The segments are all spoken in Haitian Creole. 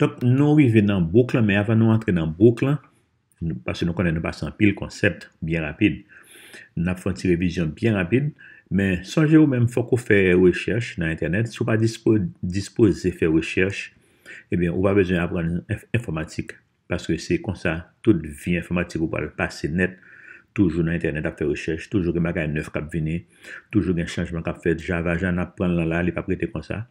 Donk nou ive nan bouk lan, men avan nou entre nan bouk lan, pasè nou konen nou pasan pil konsept, bien rapide, nou ap fwanti revizyon bien rapide, men sonje ou men fwa kou fè rechèche nan internet, sou pa dispose fè rechèche, ebyen eh ou pa bezwen ap pran informatik, pasè se kon sa, tout vi informatik ou pal pasè net, toujou nan internet ap fè rechèche, toujou remaga yon neuf kap vini, toujou gen chanjman kap fè javajan ap pran lala, li pa prete kon sa,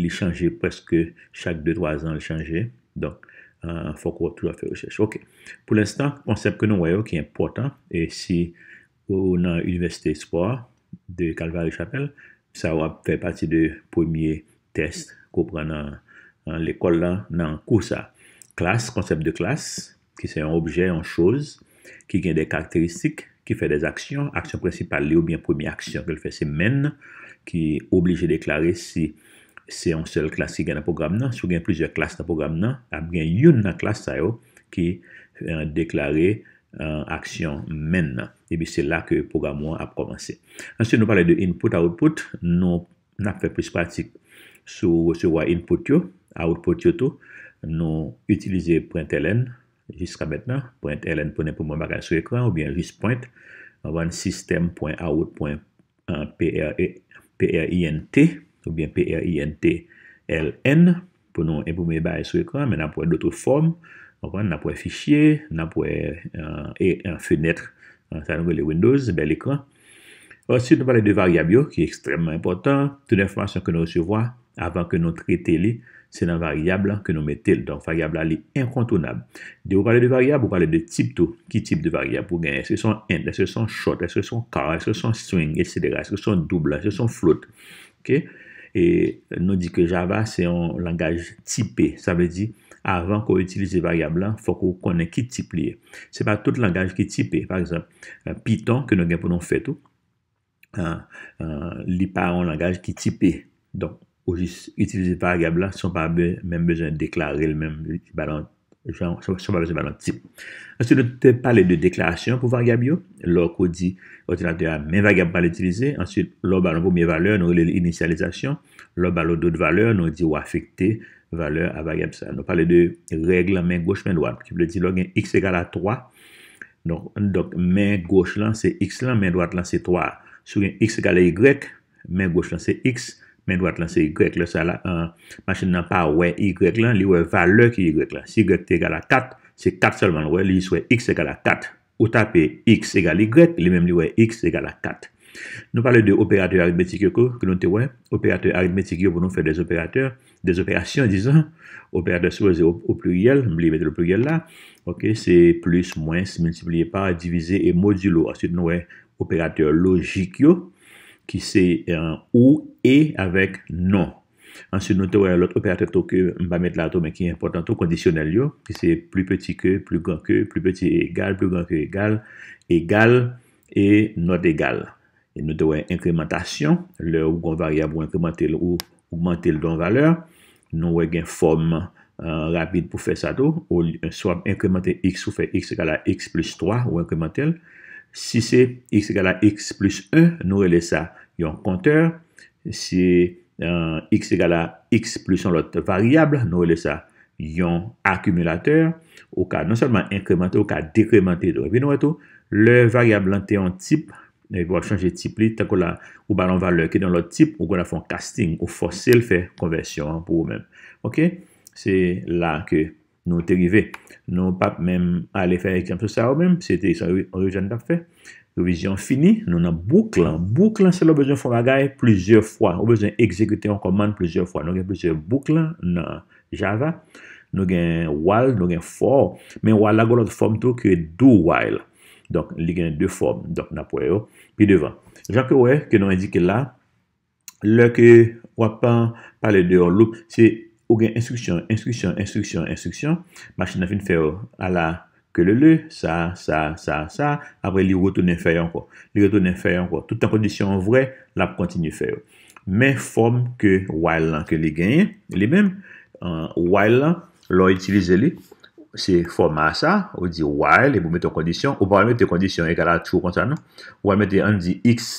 li chanje preske chak 2-3 an li chanje, donk, euh, an fok wot tou la fè rechèche. Ok, pou l'instant, konsept ke nou wè yo ki important, e si ou nan Université Sport de Calvary-Chapelle, sa wap fè pati de premier test ko pran nan l'ekol nan kousa. Klas, konsept de klas, ki se yon objè, yon chouz, ki gen de karakteristik, ki fè des aksyon, aksyon prensipal li ou bien premier aksyon, ke l fè se men, ki oblige deklare si aksyon Se yon sel klas ki gen nan program nan, sou gen plizye klas nan program nan, ap gen yon nan klas sa yo ki eh, deklare an eh, aksyon men nan. Ebi se la ke program wan ap promansi. Anse nou pale de input-output, nou nap fe pwis pratik sou wosewa input yo, output yo tou, nou utilize println, jiska metna, println pwene pou mwen bagan sou ekran, ou bien rispoint, avan sistem.out.print, Ou bien P, R, I, N, T, L, N. Pounon impoume ba e sou ekran. Men apou e doutou form. Anpou e fichye. Anpou euh, e fenetre. Euh, Anpou e Windows bel ekran. Osu nou pale de variab yo ki ekstremman important. Tounen fwansan ke nou se wwa. Avan ke nou trete li. Se nan variab la ke nou metel. Donk variab la li inkontounab. De ou pale de variab ou pale de tip tou. Ki tip de variab pou gen. Eske son end. Eske son short. Eske son car. Eske son swing. Eske son double. Eske son float. Ok? E nou di ke Java, se yon langaj tipi. Sa vè di, avan kou itilize variabla, fò kou konen ki tipli. Se pa tout langaj ki tipi. Par exemple, euh, Python, ke nou genpounon fetou, euh, euh, li pa yon langaj ki tipi. Don, ou jis itilize variabla, se yon pa mèm bejèn deklare lè mèm. Li pa yon langaj ki tipi. joun, chan pa vese valantip. Ansew nou te pale de deklarasyon pou vagab yo, lor kou di, otinatè a men vagab pal etilize, answil, lor balon pou miye valeur, nou li l'initializasyon, lor balon dout valeur, nou di ou afekte valeur a vagab sa. Nou pale de regle a men gwoche men doan, ki pou le di log en x ekal a 3, donk, men gwoche lan se x lan, men doan lan se 3, sou gen x ekal a y, men gwoche lan se x, Men doat lan se y, la sa la, manchen nan pa we y lan, li we valeu ki y la. Si y te egal a 4, se 4 solman we, li sou x egal a 4. Ou tape x egal y, li menm li we x egal a 4. Nou pale de operateur aritmetik yo ko, ki nou te we, operateur aritmetik yo pou nou fe des operateur, des operasyon disan, operateur sou o pluriel, m li met le pluriel la, ok, se plus, moins, se multiplié par, divisé et modulo. Asit nou we operateur logik yo, Ki se eh, ou e avèk non. Anse nou te wè lòt operatè toke mba met lato men ki yon portanto kondisyonel yo. Ki se pli peti ke, pli gan ke, pli peti e egal, pli gan ke egal, egal e not egal. Nou te wè inkrementasyon. Lò ou kon variab ou inkrementel ou oumantel don valeur. Nou wè gen form euh, rapide pou fè sa to. Ou sou ap inkrementen x ou fè x e gala x plus 3 ou inkrementel. Si se x e gala x plus 1, nou rele sa yon konteur. Si se euh, x e gala x plus yon lote variable, nou rele sa yon akumulateur. Ou ka non salman inkrementer ou ka dekrementer. Ve nou eto, le variable ante yon tip, nou e gwa chanje tip li, tako la ou banan valeur ki yon lote tip, ou gwa la fon casting, ou fosel fe konversyon pou ou men. Ok, se la ke... Nou terive, nou pap menm ale fe ekjam se sa ou menm. Se te, sa ou rejan da fe. Revision fini, nou nan bouklan. Bouklan se lo bezon fok agay, plusieurs fwa. Ou bezon ekzekute yon komand plusieurs fwa. Nou gen plusieurs bouklan nan Java. Nou gen wal, nou gen fok. Men wal la goun lout fok tou ki e dou wal. Donk li gen de fok, donk napwe yo. Pi devan. Jankou we, ke nou indike la. Le ke wapan pale de ou lout, se... Ou gen instruksyon, instruksyon, instruksyon, instruksyon. Machina fin fè yo ala ke le le. Sa, sa, sa, sa. Apre li wotounen fè yo anko. Li wotounen fè yo anko. Tout an kondisyon vwè, la pou kontinu fè yo. Men form ke while lan ke li genye. Li men, euh, while lan, lo itilize li. Se forma sa, ou di while, e pou met an kondisyon. Ou pou an met an kondisyon e gala tou kontra nan. Ou an met an di x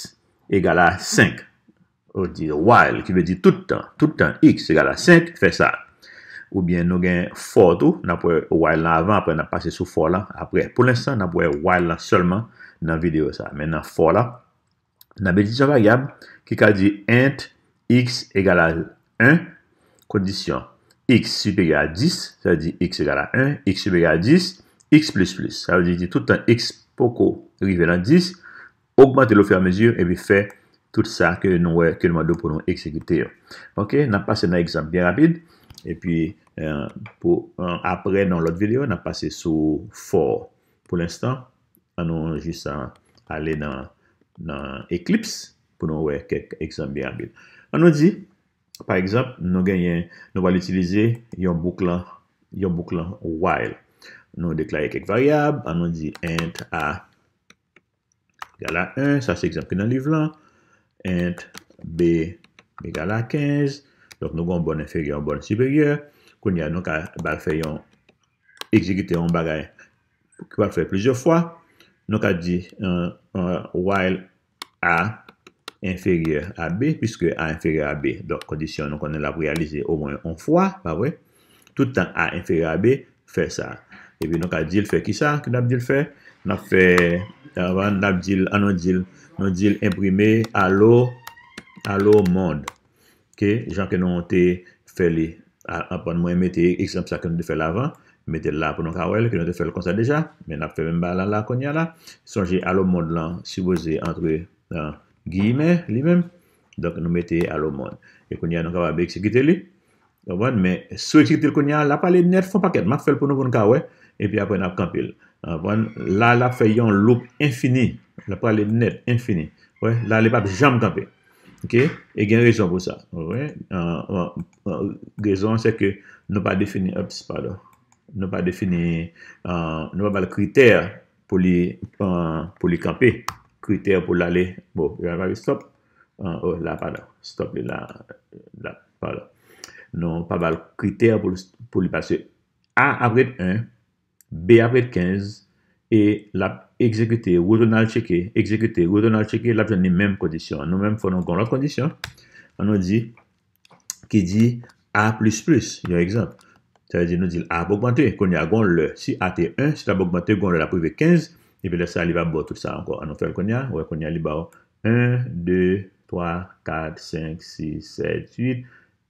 e gala 5. ou di while, ki ve di toutan, toutan x e gala 5, fe sa. Ou bien nou gen for tou, nan pou e while nan avan, apre nan pase sou for lan, apre pou l'instant nan pou e while lan seulement nan video sa. Men nan for lan, nan be di sa variab, ki ka di int x e gala 1, kondisyon x supere a 10, sa di x e gala 1, x supere a 10, x plus plus, sa ve di toutan x pokou, ri ve nan 10, augmante lo fe a mezur, e ve fe tout sa ke nou wè ke nou wè do pou nou eksekutè yo. Ok, nan pase nan ekzam bie rabid, epi, euh, euh, apre nan lot videyo, nan pase sou 4 pou l'instant, an nou jis sa ale nan Eclipse, pou nou wè kek ekzam bie rabid. An nou di, par ekzamp, nou ganyen, nou wè l'utilize yon bouk lan, yon bouk lan while. Nou deklaye kek varyab, an nou di int a yala 1, sa se ekzamp ki nan liv lan, ent B me gala 15, lak nou bon inferior, bon superior, kon ya nou ka bal fèyon exekite yon bagay kwa fèy plizio fwa, nou ka di, while A inferior AB, piskè A inferior AB, lak kondisyon nou kon el ap realize ou mwen yon fwa, toutan A inferior AB, fè sa. Epi nou ka dil fe kisa, ki dap dil fe? Nap fe, avan, dap dil, an nou dil, nou dil imprime alo, alo mod. Ke, jan ke nou ante fe li. Apan mwen mette x anp sa ke nou de fe lavan, mette la pou nou kawel, ke nou de fe le konsa deja. Men ap fe men balan la konya la. Sonje alo mod lan, si boze entre, nan, euh, gime, li men. Donk nou mette alo mod. E konya nou kawa be eksekite li, avan, men sou eksekite konya la pali net fon paket, mak fel pou nou kon kawe. E pi apren ap kampil. La la fe yon loup infini. La prale net infini. La li pa jam kampe. E gen rezon pou sa. Rezon se ke nou pa defini. Nou pa defini. Nou pa bal kriter pou li kampi. Kriter pou lale. Bo. La pa li stop. La pa la. Stop li la. Nou pa bal kriter pou li passe. A ah, apret 1. B ap et 15, et l'ap exekute, ou ton al cheke, exekute, ou ton al cheke, l'ap jan ni menm kondisyon. Nou menm fonon kon la kondisyon, an nou di, ki di, A plus plus, yon ekzant. Se a di nou di l'A bokmante, kon ya gon lè. Si A te 1, si ta bokmante, gon lè la pou ve 15, e pe lè sa li va bo tout sa anko. An nou fel kon ya, ou kon ya li ba ou, 1, 2, 3, 4, 5, 6, 7, 8, 8,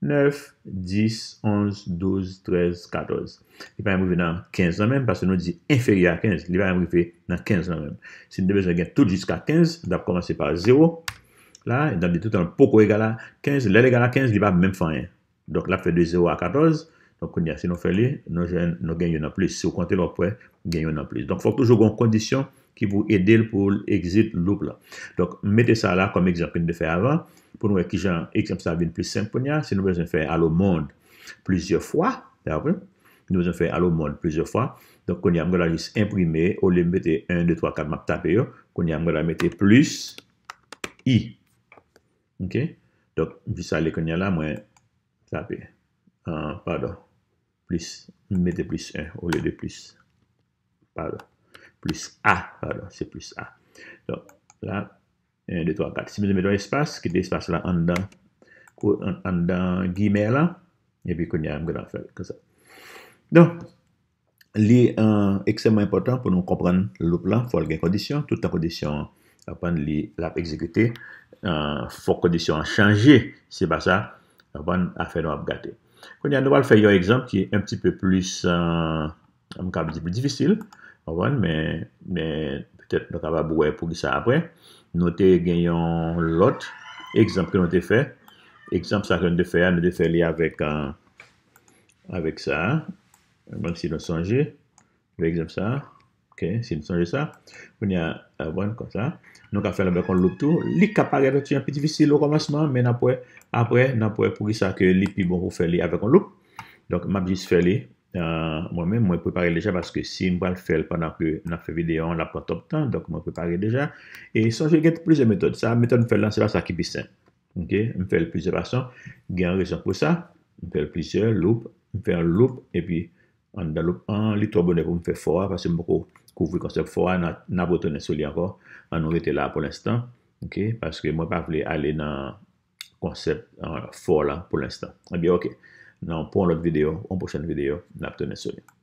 9, 10, 11, 12, 13, 14. Li pa yon mouvi nan 15 nan men, pas se nou di inferi a 15, li pa yon mouvi nan 15 nan men. Si nou debe jan gen tout jiska 15, da p komanse par 0, la, dan di tout an pokou egala 15, le legala 15, li pa mèm fanyen. Dok la p fe 2, 0 a 14, donkou ni ase nou fe li, nou gen yon nan plus. Si ou kante lopwe, gen yon nan plus. Donk fok toujou goun kondisyon, ki vou edel pou exit loop la. Donk, mette sa la kom ekjempin de fe avan, pou nou ekjemp sa vin plus 5 pon ya, se nou bezon fe alo moun plisye fwa, nou bezon fe alo moun plisye fwa, donk kon yon mwela lis imprimer, ou le mette 1, 2, 3, 4, mak tape yo, kon yon mwela mette plus i. Donk, vis a le kon yon la, mwen tape, pardon, mette plus 1, ou le de plus, pardon. plus a, pardon, c plus a. Donc, là, un, deux, trois, quatre. Si mède mède ou espace, kète espace la an dan, an dan guimè la, mède konya mède an fèl, kon sa. Donc, li, eksemèmè important pou nou kompren loup la, fol gen kondisyon, tout an kondisyon apan li, lap exekuté, euh, fol kondisyon an chanjé, se basa, apan ap fèl ou ap gâte. Konya nou wal fè yon ekzamp, ki mèm ti pè plus, mèm euh, kap di pè difisil, Avon, men, men, petèp nou ka va bouwe pou gisa apre. Nou te genyon lot. Ekzamp ke nou te fe. Ekzamp sa ke nou de fe, nou de fe li avèk an. Avèk sa. Mèm si nou sanje. Ve ekzamp sa. Ok, si nou sanje sa. Pwenye avon, kon sa. Nou ka fe lèvèk an loup tou. Li ka pa gète tou yon piti visi lò konvasman, men apre, apre, nan apre pou gisa ke li pi bon pou fe li avèk an loup. Donk, map jis fe li. Mwen men mwen prepare leja, paske si mwen pral fèl pan apre videyon, apre top tan, donk mwen prepare leja. E son jè gète plize metode sa. Metode mwen fèl lan se bas akipisen. Ok? Mwen fèl plize basan. Gè an rezon pou sa. Mwen fèl plize, loup, mwen fèl loup, epi an daloup an litro bonè pou mwen fè fora, paske mwen pou kouvri konsep fora nan vote nè soli anko, an ou ete la pou l'instant. Ok? Paske mwen pa vle alè nan konsep fora pou l'instant. E eh bi okè. Non, pour point autre vidéo, une prochaine vidéo, n'abtenez-vous